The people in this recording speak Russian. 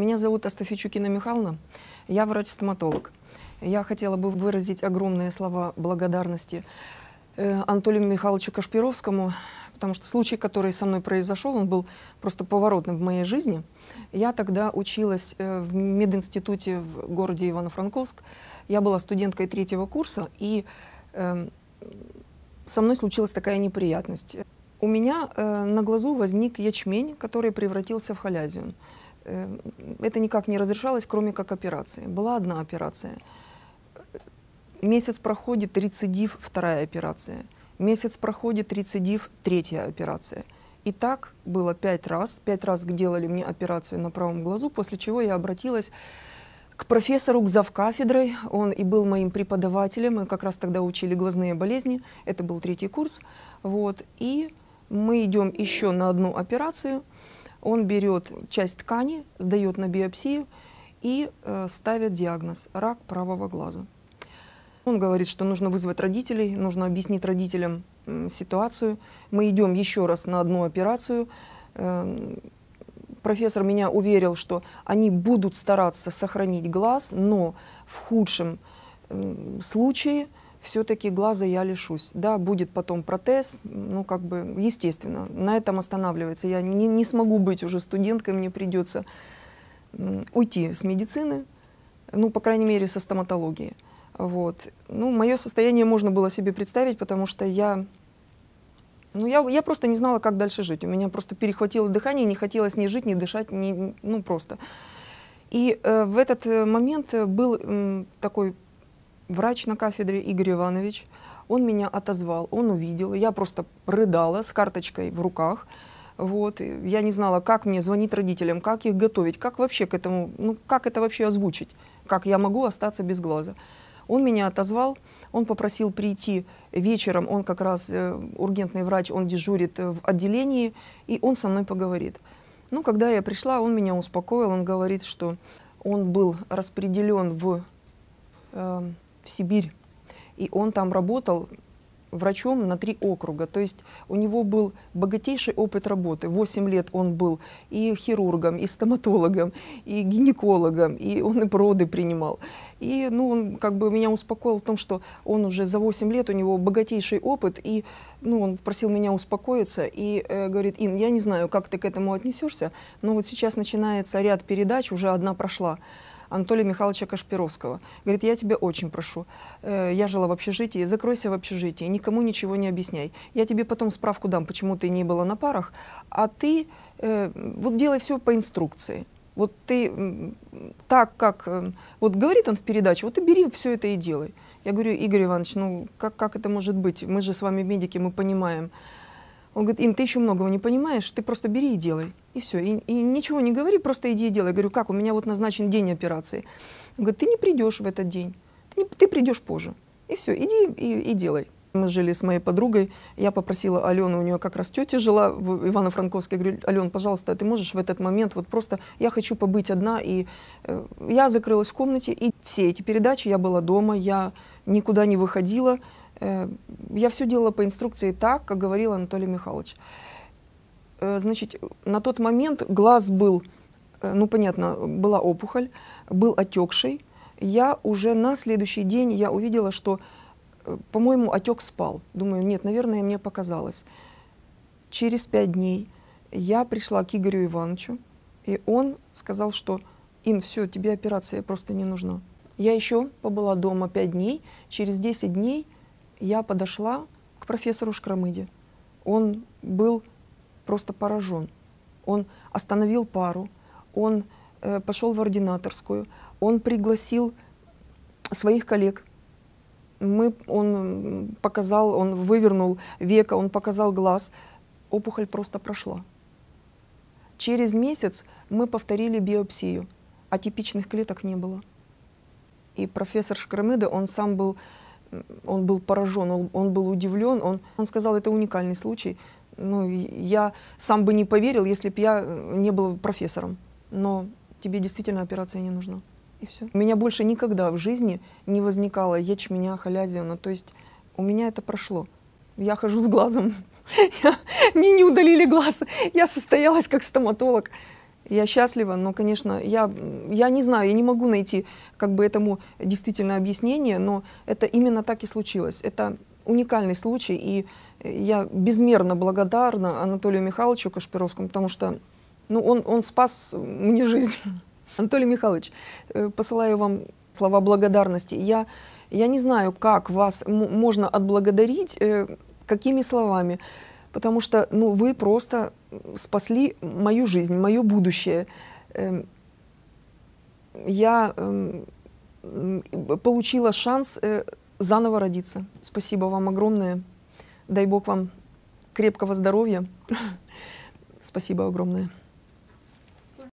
Меня зовут Астафичукина Михайловна, я врач-стоматолог. Я хотела бы выразить огромные слова благодарности э, Анатолию Михайловичу Кашпировскому, потому что случай, который со мной произошел, он был просто поворотным в моей жизни. Я тогда училась э, в мединституте в городе Ивано-Франковск. Я была студенткой третьего курса, и эм, со мной случилась такая неприятность. У меня э, на глазу возник ячмень, который превратился в халязию. Э, это никак не разрешалось, кроме как операции. Была одна операция. Месяц проходит рецидив, вторая операция. Месяц проходит рецидив, третья операция. И так было пять раз. Пять раз делали мне операцию на правом глазу, после чего я обратилась к профессору, к завкафедрой. Он и был моим преподавателем. Мы как раз тогда учили глазные болезни. Это был третий курс. Вот. И мы идем еще на одну операцию – он берет часть ткани, сдает на биопсию и э, ставит диагноз – рак правого глаза. Он говорит, что нужно вызвать родителей, нужно объяснить родителям э, ситуацию. Мы идем еще раз на одну операцию. Э, профессор меня уверил, что они будут стараться сохранить глаз, но в худшем эм, случае – все-таки глаза я лишусь. Да, будет потом протез, ну, как бы, естественно, на этом останавливается. Я не, не смогу быть уже студенткой, мне придется уйти с медицины, ну, по крайней мере, со стоматологии. Вот. Ну, мое состояние можно было себе представить, потому что я, ну, я, я просто не знала, как дальше жить. У меня просто перехватило дыхание, не хотелось ни жить, ни дышать, ни, ну, просто. И э, в этот э, момент э, был э, такой врач на кафедре Игорь Иванович, он меня отозвал, он увидел, я просто рыдала с карточкой в руках, вот, я не знала, как мне звонить родителям, как их готовить, как вообще к этому, ну, как это вообще озвучить, как я могу остаться без глаза. Он меня отозвал, он попросил прийти вечером, он как раз э, ургентный врач, он дежурит в отделении, и он со мной поговорит. Ну, когда я пришла, он меня успокоил, он говорит, что он был распределен в э, в Сибирь. И он там работал врачом на три округа. То есть у него был богатейший опыт работы. Восемь лет он был и хирургом, и стоматологом, и гинекологом, и он и проды принимал. И ну, он как бы меня успокоил в том, что он уже за 8 лет, у него богатейший опыт, и ну, он просил меня успокоиться и э, говорит, Ин, я не знаю, как ты к этому отнесешься, но вот сейчас начинается ряд передач, уже одна прошла Анатолия Михайловича Кашпировского. Говорит, я тебя очень прошу, э, я жила в общежитии, закройся в общежитии, никому ничего не объясняй. Я тебе потом справку дам, почему ты не была на парах, а ты э, вот делай все по инструкции. Вот ты так, как э, вот говорит он в передаче, вот ты бери все это и делай. Я говорю, Игорь Иванович, ну как, как это может быть? Мы же с вами медики, мы понимаем. Он говорит, Ин, ты еще многого не понимаешь, ты просто бери и делай. И все. И, и ничего не говори, просто иди и делай. Я говорю, как, у меня вот назначен день операции. Он говорит, ты не придешь в этот день, ты, не, ты придешь позже. И все, иди и, и делай. Мы жили с моей подругой, я попросила Алену, у нее как раз тетя жила в Ивано-Франковске, я говорю, Алена, пожалуйста, ты можешь в этот момент вот просто, я хочу побыть одна, и э, я закрылась в комнате, и все эти передачи, я была дома, я никуда не выходила, Э, я все делала по инструкции так, как говорил Анатолий Михайлович. Э, значит, на тот момент глаз был, э, ну, понятно, была опухоль, был отекший. Я уже на следующий день, я увидела, что, по-моему, отек спал. Думаю, нет, наверное, мне показалось. Через пять дней я пришла к Игорю Ивановичу, и он сказал, что «Ин, все, тебе операция просто не нужна». Я еще побыла дома пять дней. Через 10 дней – я подошла к профессору Шкрамыде. Он был просто поражен. Он остановил пару, он э, пошел в ординаторскую, он пригласил своих коллег. Мы, он показал, он вывернул века, он показал глаз. Опухоль просто прошла. Через месяц мы повторили биопсию, а типичных клеток не было. И профессор Шкрамыда, он сам был он был поражен, он, он был удивлен, он, он сказал, это уникальный случай. Ну, я сам бы не поверил, если бы я э, не был профессором. Но тебе действительно операция не нужна. И все. У меня больше никогда в жизни не возникало ячменя, халязина. То есть у меня это прошло. Я хожу с глазом. мне не удалили глаз. Я состоялась как стоматолог я счастлива, но, конечно, я, я не знаю, я не могу найти как бы этому действительно объяснение, но это именно так и случилось. Это уникальный случай, и я безмерно благодарна Анатолию Михайловичу Кашпировскому, потому что ну, он, он спас мне жизнь. Анатолий Михайлович, э, посылаю вам слова благодарности. Я, я не знаю, как вас можно отблагодарить, э, какими словами потому что ну, вы просто спасли мою жизнь, мое будущее. Эм, я эм, получила шанс э, заново родиться. Спасибо вам огромное. Дай Бог вам крепкого здоровья. Спасибо огромное.